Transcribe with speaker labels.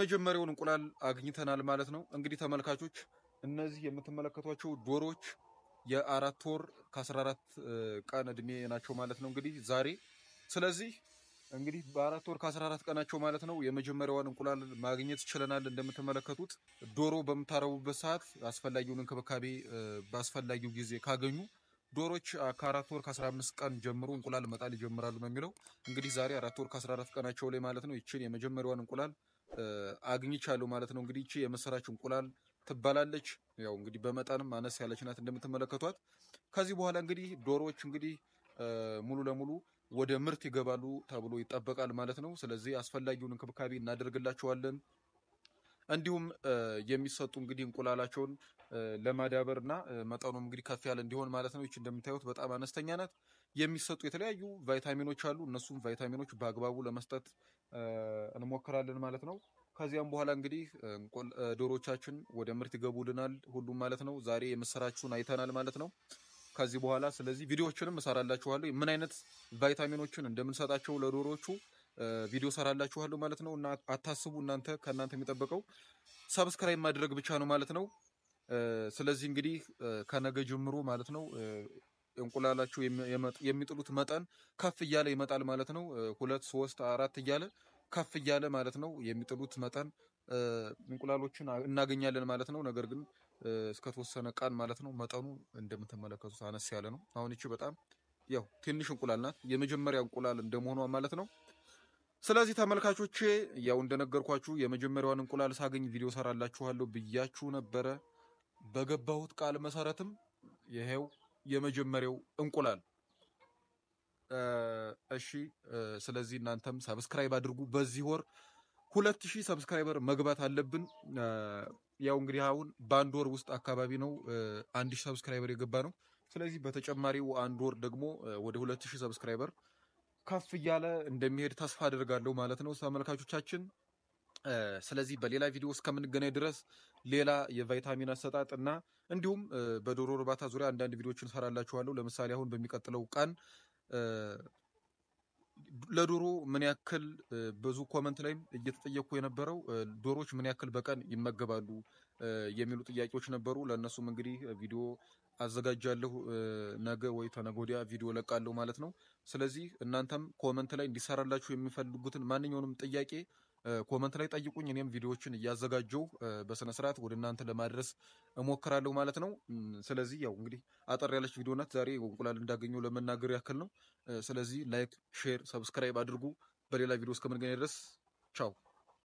Speaker 1: መጀመሪያውን እንቁላል አግኝተናል ማለት ነው። እንግዲህ ተመልካቾች እነዚህ የምትመለከቷቸው ዶሮዎች የአራት ወር ከአስራ አራት ቀን እድሜ ናቸው ማለት ነው። እንግዲህ ዛሬ ስለዚህ እንግዲህ በአራት ወር ከአስራ አራት ቀናቸው ማለት ነው የመጀመሪያዋን እንቁላል ማግኘት ችለናል። እንደምትመለከቱት ዶሮ በምታረቡበት ሰዓት አስፈላጊውን እንክብካቤ በአስፈላጊው ጊዜ ካገኙ ዶሮች ከአራት ወር ከአስራ አምስት ቀን ጀምሮ እንቁላል መጣል ይጀምራሉ ነው የሚለው። እንግዲህ ዛሬ አራት ወር ከአስራ አራት ቀናቸው ላይ ማለት ነው ይችን የመጀመሪያዋን እንቁላል አግኝቻለሁ ማለት ነው። እንግዲህ ይቺ የምስራች እንቁላል ትባላለች። ያው እንግዲህ በመጠንም አነስ ያለች ናት እንደምትመለከቷት። ከዚህ በኋላ እንግዲህ ዶሮዎች እንግዲህ ሙሉ ለሙሉ ወደ ምርት ይገባሉ ተብሎ ይጠበቃል ማለት ነው። ስለዚህ አስፈላጊውን እንክብካቤ እናደርግላቸዋለን። እንዲሁም የሚሰጡ እንግዲህ እንቁላላቸውን ለማዳበር እና መጠኑም እንግዲህ ከፍ ያለ እንዲሆን ማለት ነው። ይች እንደምታዩት በጣም አነስተኛ ናት። የሚሰጡ የተለያዩ ቫይታሚኖች አሉ። እነሱም ቫይታሚኖች በአግባቡ ለመስጠት እንሞክራለን ማለት ነው። ከዚያም በኋላ እንግዲህ ዶሮቻችን ወደ ምርት ይገቡልናል ሁሉም ማለት ነው። ዛሬ የምሰራችሁን አይተናል ማለት ነው። ከዚህ በኋላ ስለዚህ ቪዲዮዎችንም እሰራላችኋለሁ ምን አይነት ቫይታሚኖችን እንደምንሰጣቸው ለዶሮቹ ቪዲዮ እሰራላችኋለሁ ማለት ነው። እና አታስቡ እናንተ ከእናንተ የሚጠበቀው ሰብስክራይብ ማድረግ ብቻ ነው ማለት ነው። ስለዚህ እንግዲህ ከነገ ጀምሮ ማለት ነው እንቁላላቸው የሚጥሉት መጠን ከፍ እያለ ይመጣል ማለት ነው። ሁለት ሶስት አራት እያለ ከፍ እያለ ማለት ነው የሚጥሉት መጠን እንቁላሎችን እናገኛለን ማለት ነው። ነገር ግን እስከተወሰነ ቀን ማለት ነው መጠኑ እንደምትመለከቱት አነስ ያለ ነው። አሁን ይቺ በጣም ያው ትንሽ እንቁላል ናት፣ የመጀመሪያ እንቁላል እንደመሆኗ ማለት ነው። ስለዚህ ተመልካቾቼ ያው እንደነገርኳችሁ የመጀመሪያዋን እንቁላል ሳገኝ ቪዲዮ ሰራላችኋለሁ ብያችሁ ነበረ። በገባሁት ቃል መሰረትም ይሄው የመጀመሪያው እንቁላል። እሺ፣ ስለዚህ እናንተም ሰብስክራይብ አድርጉ። በዚህ ወር ሁለት ሺህ ሰብስክራይበር መግባት አለብን። ያው እንግዲህ አሁን በአንድ ወር ውስጥ አካባቢ ነው አንድ ሺህ ሰብስክራይበር የገባ ነው። ስለዚህ በተጨማሪው አንድ ወር ደግሞ ወደ ሁለት ሺህ ሰብስክራይበር ከፍ እያለ እንደሚሄድ ተስፋ አድርጋለሁ ማለት ነው ተመልካቾቻችን። ስለዚህ በሌላ ቪዲዮ እስከምንገናኝ ድረስ ሌላ የቫይታሚን አሰጣጥ እና እንዲሁም በዶሮ እርባታ ዙሪያ አንዳንድ ቪዲዮችን እንሰራላችኋለሁ። ለምሳሌ አሁን በሚቀጥለው ቀን ለዶሮ ምን ያክል ብዙ ኮመንት ላይም እየተጠየቅኩ የነበረው ዶሮዎች ምን ያክል በቀን ይመገባሉ የሚሉ ጥያቄዎች ነበሩ። ለእነሱም እንግዲህ ቪዲዮ አዘጋጃለሁ። ነገ ወይ ተነጎዲያ ቪዲዮ ለቃለሁ ማለት ነው። ስለዚህ እናንተም ኮመንት ላይ እንዲሰራላችሁ የሚፈልጉትን ማንኛውንም ጥያቄ ኮመንት ላይ ጠይቁኝ። እኔም ቪዲዮዎችን እያዘጋጀው በስነ ስርዓት ወደ እናንተ ለማድረስ እሞክራለሁ ማለት ነው። ስለዚህ ያው እንግዲህ አጠር ያለች ቪዲዮ ናት ዛሬ እንቁላል እንዳገኘው ለመናገር ያክል ነው። ስለዚህ ላይክ፣ ሼር፣ ሰብስክራይብ አድርጉ። በሌላ ቪዲዮ እስከምንገናኝ ድረስ ቻው።